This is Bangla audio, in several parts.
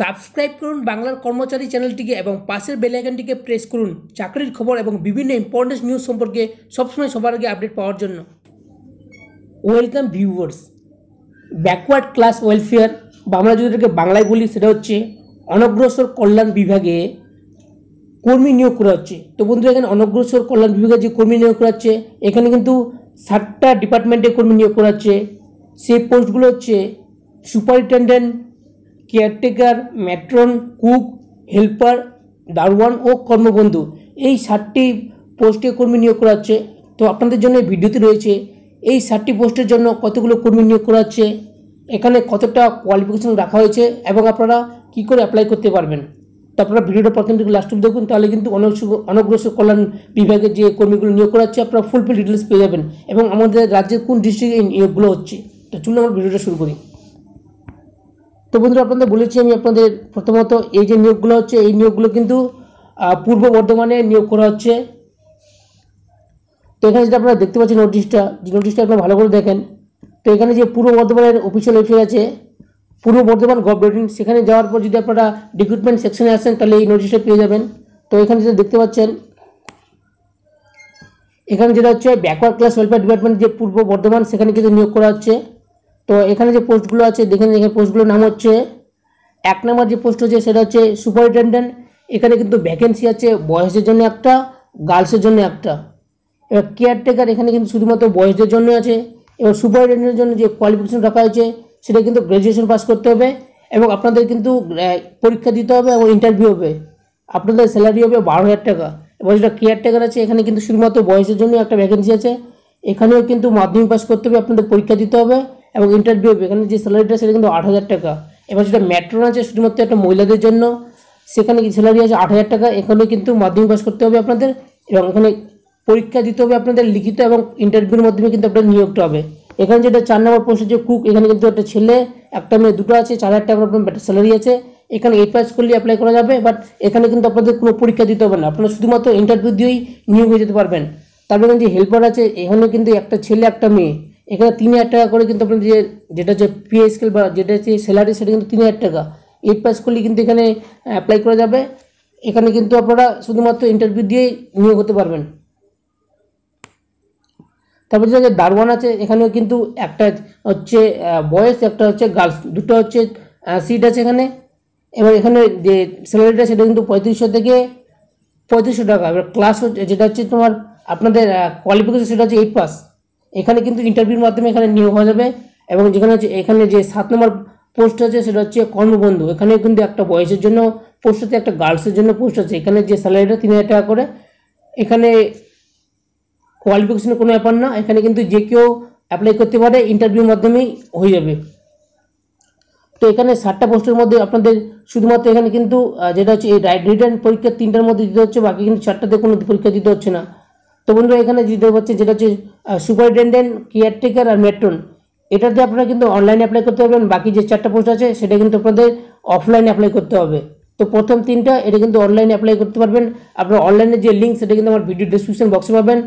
সাবস্ক্রাইব করুন বাংলার কর্মচারী চ্যানেলটিকে এবং পাশের বেলাইকানটিকে প্রেস করুন চাকরির খবর এবং বিভিন্ন ইম্পর্টেন্ট নিউজ সম্পর্কে সবসময় সবার আগে আপডেট পাওয়ার জন্য welcome viewers backward class welfare বা আমরা যদি এটাকে বাংলায় বলি সেটা হচ্ছে অনগ্রসর কল্যাণ বিভাগে কর্মী নিয়োগ করা হচ্ছে তো বন্ধুরা এখানে অনগ্রসর কল্যাণ বিভাগে যে কর্মী নিয়োগ করা হচ্ছে এখানে কিন্তু ষাটটা ডিপার্টমেন্টে কর্মী নিয়োগ করা হচ্ছে সেই পোস্টগুলো হচ্ছে superintendent caretaker matron cook helper দারোয়ান ও কর্মবন্ধু এই সাতটি পোস্টে কর্মী নিয়োগ করা হচ্ছে তো আপনাদের জন্য ভিডিওতে রয়েছে এই সাতটি পোস্টের জন্য কতগুলো কর্মী নিয়োগ করা হচ্ছে এখানে কতটা কোয়ালিফিকেশন রাখা হয়েছে এবং আপনারা কি করে অ্যাপ্লাই করতে পারবেন তো আপনারা ভিডিওটা প্রথম থেকে লাস্ট দেখুন তাহলে কিন্তু অনগ্রসর কল্যাণ বিভাগের যে কর্মীগুলো নিয়োগ করা হচ্ছে আপনারা ফুলফিল ডিটেলস পেয়ে যাবেন এবং আমাদের রাজ্যের কোন ডিস্ট্রিক্টে নিয়োগগুলো হচ্ছে তো চলুন আমরা ভিডিওটা শুরু করি তো বন্ধুরা আপনাদের বলেছি আমি আপনাদের প্রথমত এই যে নিয়োগগুলো হচ্ছে এই নিয়োগগুলো কিন্তু পূর্ব বর্ধমানে নিয়োগ করা হচ্ছে তো এখানে যেটা আপনারা দেখতে পাচ্ছেন নোটিশটা যে নোটিশটা আপনারা ভালো করে দেখেন তো এখানে যে পূর্ব বর্ধমানের অফিসিয়াল ওয়েবসাইট আছে পূর্ব বর্ধমান গভ সেখানে যাওয়ার পর যদি আপনারা রিক্রুটমেন্ট সেকশনে আসেন তাহলে এই নোটিশটা পেয়ে যাবেন তো এখানে যেটা দেখতে পাচ্ছেন এখানে যেটা হচ্ছে ব্যাকওয়ার্ড ক্লাস ওয়েলফেয়ার ডিপার্টমেন্ট যে পূর্ব বর্ধমান সেখানে কিন্তু নিয়োগ করা হচ্ছে তো এখানে যে পোস্টগুলো আছে দেখে এখানে পোস্টগুলোর নাম হচ্ছে এক নম্বর যে পোস্ট হচ্ছে সেটা হচ্ছে সুপারিনটেন্ডেন্ট এখানে কিন্তু ভ্যাকেন্সি আছে বয়সের জন্য একটা গার্লসের জন্য একটা এবার কেয়ারটেকার এখানে কিন্তু শুধুমাত্র বয়সদের জন্য আছে এবং সুপারিনটেন্ডেন্টের জন্য যে কোয়ালিফিকেশন রাখা হয়েছে সেটা কিন্তু গ্র্যাজুয়েশন পাস করতে হবে এবং আপনাদের কিন্তু পরীক্ষা দিতে হবে এবং ইন্টারভিউ হবে আপনাদের স্যালারি হবে বারো হাজার টাকা এবং যেটা কেয়ারটেকার আছে এখানে কিন্তু শুধুমাত্র বয়সের জন্য একটা ভ্যাকেন্সি আছে এখানেও কিন্তু মাধ্যমিক পাস করতে হবে আপনাদের পরীক্ষা দিতে হবে এবং ইন্টারভিউ হবে এখানে যে স্যালারিটা সেটা কিন্তু আট হাজার টাকা এবার যেটা ম্যাট্রন আছে শুধুমাত্র একটা মহিলাদের জন্য সেখানে কি স্যালারি আছে আট হাজার টাকা এখানে কিন্তু মাধ্যমিক পাস করতে হবে আপনাদের এবং এখানে পরীক্ষা দিতে হবে আপনাদের লিখিত এবং ইন্টারভিউর মাধ্যমে কিন্তু আপনাদের নিয়োগটা হবে এখানে যেটা চার নম্বর পোস্ট যে কুক এখানে কিন্তু একটা ছেলে একটা মেয়ে দুটো আছে চার হাজার টাকা আপনার স্যালারি আছে এখানে এইট পাস করলে অ্যাপ্লাই করা যাবে বাট এখানে কিন্তু আপনাদের কোনো পরীক্ষা দিতে হবে না আপনারা শুধুমাত্র ইন্টারভিউ দিয়েই নিয়োগ হয়ে যেতে পারবেন তারপরে যে হেল্পার আছে এখানে কিন্তু একটা ছেলে একটা মেয়ে এখানে তিন হাজার টাকা করে কিন্তু আপনার যে যেটা হচ্ছে পে স্কেল বা যেটা হচ্ছে স্যালারি সেটা কিন্তু তিন হাজার টাকা এইট পাস করলে কিন্তু এখানে অ্যাপ্লাই করা যাবে এখানে কিন্তু আপনারা শুধুমাত্র ইন্টারভিউ দিয়েই নিয়োগ হতে পারবেন তারপর যে দারওয়ান আছে এখানেও কিন্তু একটা হচ্ছে বয়স একটা হচ্ছে গার্লস দুটো হচ্ছে সিট আছে এখানে এবার এখানে যে স্যালারিটা সেটা কিন্তু পঁয়ত্রিশশো থেকে পঁয়ত্রিশশো টাকা এবার ক্লাস যেটা হচ্ছে তোমার আপনাদের কোয়ালিফিকেশন সেটা হচ্ছে এইট পাস এখানে কিন্তু ইন্টারভিউর মাধ্যমে এখানে নিয়োগ হয়ে যাবে এবং যেখানে হচ্ছে এখানে যে সাত নম্বর পোস্ট আছে সেটা হচ্ছে কর্মবন্ধু এখানে কিন্তু একটা বয়সের জন্য পোস্ট আছে একটা গার্লসের জন্য পোস্ট আছে এখানে যে স্যালারিটা তিন হাজার টাকা করে এখানে কোয়ালিফিকেশনের কোনো ব্যাপার না এখানে কিন্তু যে কেউ অ্যাপ্লাই করতে পারে ইন্টারভিউর মাধ্যমেই হয়ে যাবে তো এখানে ষাটটা পোস্টের মধ্যে আপনাদের শুধুমাত্র এখানে কিন্তু যেটা হচ্ছে এই রাইট রিটার্ন পরীক্ষা তিনটার মধ্যে দিতে হচ্ছে বাকি কিন্তু চারটাতে কোনো পরীক্ষা দিতে হচ্ছে না তো বন্ধুরা এখানে দিতে হচ্ছে যেটা হচ্ছে সুপারিনটেন্ডেন্ট কেয়ারটেকার আর মেট্রন এটাতে আপনারা কিন্তু অনলাইনে অ্যাপ্লাই করতে পারবেন বাকি যে চারটা পোস্ট আছে সেটা কিন্তু আপনাদের অফলাইনে অ্যাপ্লাই করতে হবে তো প্রথম তিনটা এটা কিন্তু অনলাইনে অ্যাপ্লাই করতে পারবেন আপনার অনলাইনে যে লিঙ্ক সেটা কিন্তু আমার ভিডিও ডিসক্রিপশন বক্সে পাবেন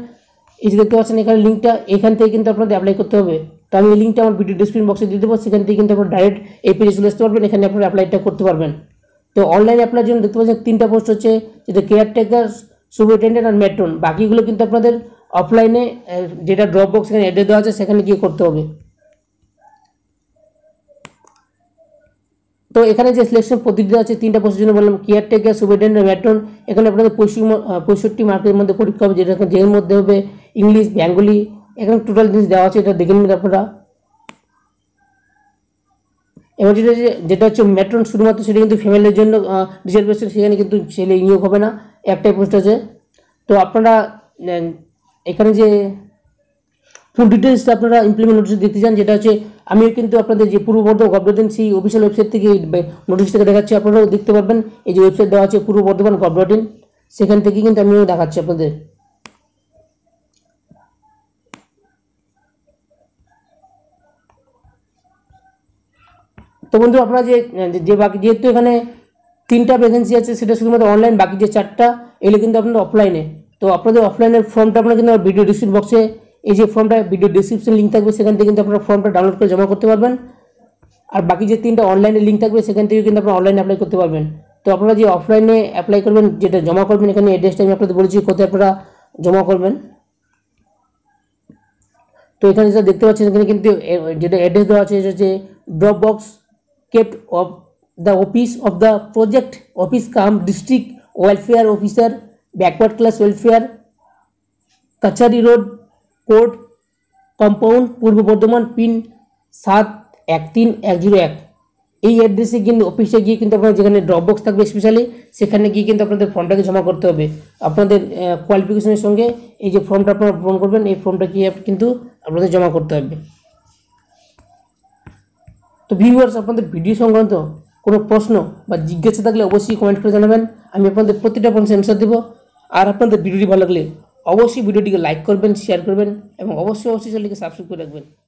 এই যে দেখতে পাচ্ছেন এখানে লিঙ্কটা এখান থেকে কিন্তু আপনাদের অ্যাপ্লাই করতে হবে তো আমি এই লিঙ্কটা আমার ভিডিও ডিসক্রিপশন বক্সে দিয়ে দেবো সেখান থেকে কিন্তু আপনার ডাইরেক্ট এই পেজে চলে আসতে পারবেন এখানে আপনারা অ্যাপ্লাইটা করতে পারবেন তো অনলাইনে অ্যাপ্লাইয়ের জন্য দেখতে পাচ্ছেন তিনটা পোস্ট হচ্ছে যেটা কেয়ারটেকার সুপারিনটেন্ডেন্ট আর মেট্রন বাকিগুলো কিন্তু আপনাদের অফলাইনে যেটা ড্রপ বক্স এখানে এডে দেওয়া আছে সেখানে গিয়ে করতে হবে তো এখানে যে সিলেকশন পদ্ধতি আছে তিনটা পোস্টের জন্য বললাম কেয়ারটেকার সুপারিনটেন্ডেন্ট ম্যাট্রন এখানে আপনাদের পঁয়ষট্টি মার্কের মধ্যে পরীক্ষা হবে যেটা যে মধ্যে হবে ইংলিশ বেঙ্গলি এখানে টোটাল জিনিস দেওয়া আছে এটা দেখে নেবেন আপনারা এবং যেটা যেটা হচ্ছে ম্যাট্রন শুধুমাত্র সেটা কিন্তু ফ্যামিলির জন্য রিজার্ভেশন সেখানে কিন্তু ছেলে নিয়োগ হবে না একটাই পোস্ট আছে তো আপনারা এখানে যে ফুল ডিটেলস আপনারা ইমপ্লিমেন্ট নোটিশ দেখতে চান যেটা হচ্ছে আমি কিন্তু আপনাদের যে পূর্ব বর্ধমান গভর্নমেন্ট সেই অফিসিয়াল ওয়েবসাইট থেকে নোটিশ থেকে দেখাচ্ছি আপনারাও দেখতে পারবেন এই যে ওয়েবসাইট দেওয়া আছে পূর্ব বর্ধমান গভর্নমেন্ট সেখান থেকে কিন্তু আমিও দেখাচ্ছি আপনাদের তো বন্ধু আপনারা যে যে বাকি যেহেতু এখানে তিনটা ভ্যাকেন্সি আছে সেটা শুধুমাত্র অনলাইন বাকি যে চারটা এগুলো কিন্তু আপনার অফলাইনে তো আপনাদের অফলাইনের ফর্মটা আপনারা কিন্তু ভিডিও ডিসক্রিপশন বক্সে এই যে ফর্মটা ভিডিও ডিসক্রিপশন লিঙ্ক থাকবে সেখান থেকে কিন্তু আপনারা ফর্মটা ডাউনলোড করে জমা করতে পারবেন আর বাকি যে তিনটা অনলাইনে লিঙ্ক থাকবে সেখান থেকে কিন্তু আপনারা অনলাইনে অ্যাপ্লাই করতে পারবেন তো আপনারা যে অফলাইনে অ্যাপ্লাই করবেন যেটা জমা করবেন এখানে অ্যাড্রেসটা আমি আপনাদের বলেছি কোথায় আপনারা জমা করবেন তো এখানে যেটা দেখতে পাচ্ছেন এখানে কিন্তু যেটা অ্যাড্রেস দেওয়া আছে সেটা হচ্ছে drop box kept of the office of the project office come district welfare officer backward class welfare Kachari road court compound Purba Bardhaman pin সাত এক তিন এক জিরো এক এই অ্যাড্রেসে কিন্তু অফিসে গিয়ে কিন্তু আপনার যেখানে ড্রপ বক্স থাকবে স্পেশালি সেখানে গিয়ে কিন্তু আপনাদের ফর্মটাকে জমা করতে হবে আপনাদের কোয়ালিফিকেশনের সঙ্গে এই যে ফর্মটা আপনারা পূরণ করবেন এই ফর্মটা কি কিন্তু আপনাদের জমা করতে হবে তো ভিউয়ার্স আপনাদের ভিডিও সংক্রান্ত কোনো প্রশ্ন বা জিজ্ঞাসা থাকলে অবশ্যই কমেন্ট করে জানাবেন আমি আপনাদের প্রতিটা প্রশ্নের অ্যান্সার দেবো আর আপনাদের ভিডিওটি ভালো লাগলে অবশ্যই ভিডিওটিকে লাইক করবেন শেয়ার করবেন এবং অবশ্যই অবশ্যই চ্যানেলটিকে সাবস্ক্রাইব করে রাখবেন